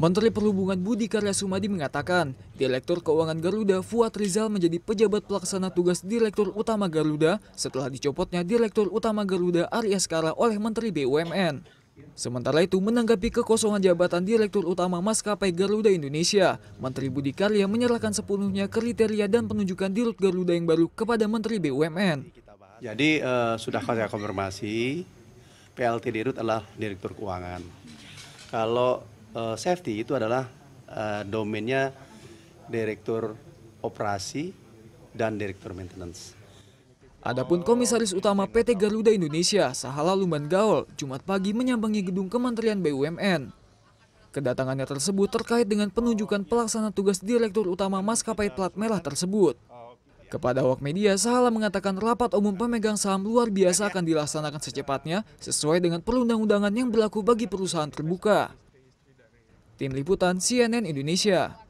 Menteri Perhubungan Budi Karya Sumadi mengatakan, Direktur Keuangan Garuda Fuad Rizal menjadi pejabat pelaksana tugas Direktur Utama Garuda setelah dicopotnya Direktur Utama Garuda Arya Skara oleh Menteri BUMN. Sementara itu, menanggapi kekosongan jabatan Direktur Utama Maskapai Garuda Indonesia, Menteri Budi Karya menyerahkan sepenuhnya kriteria dan penunjukan Dirut Garuda yang baru kepada Menteri BUMN. Jadi eh, sudah saya konfirmasi, PLT Dirut adalah Direktur Keuangan. Kalau uh, safety itu adalah uh, domainnya direktur operasi dan direktur maintenance. Adapun Komisaris Utama PT Garuda Indonesia, Sahala Luman Gaul, Jumat pagi menyambangi gedung Kementerian BUMN. Kedatangannya tersebut terkait dengan penunjukan pelaksana tugas Direktur Utama Maskapai Plat Merah tersebut. Kepada awak media, Sahala mengatakan rapat umum pemegang saham luar biasa akan dilaksanakan secepatnya sesuai dengan perundang-undangan yang berlaku bagi perusahaan terbuka. Tim Liputan CNN Indonesia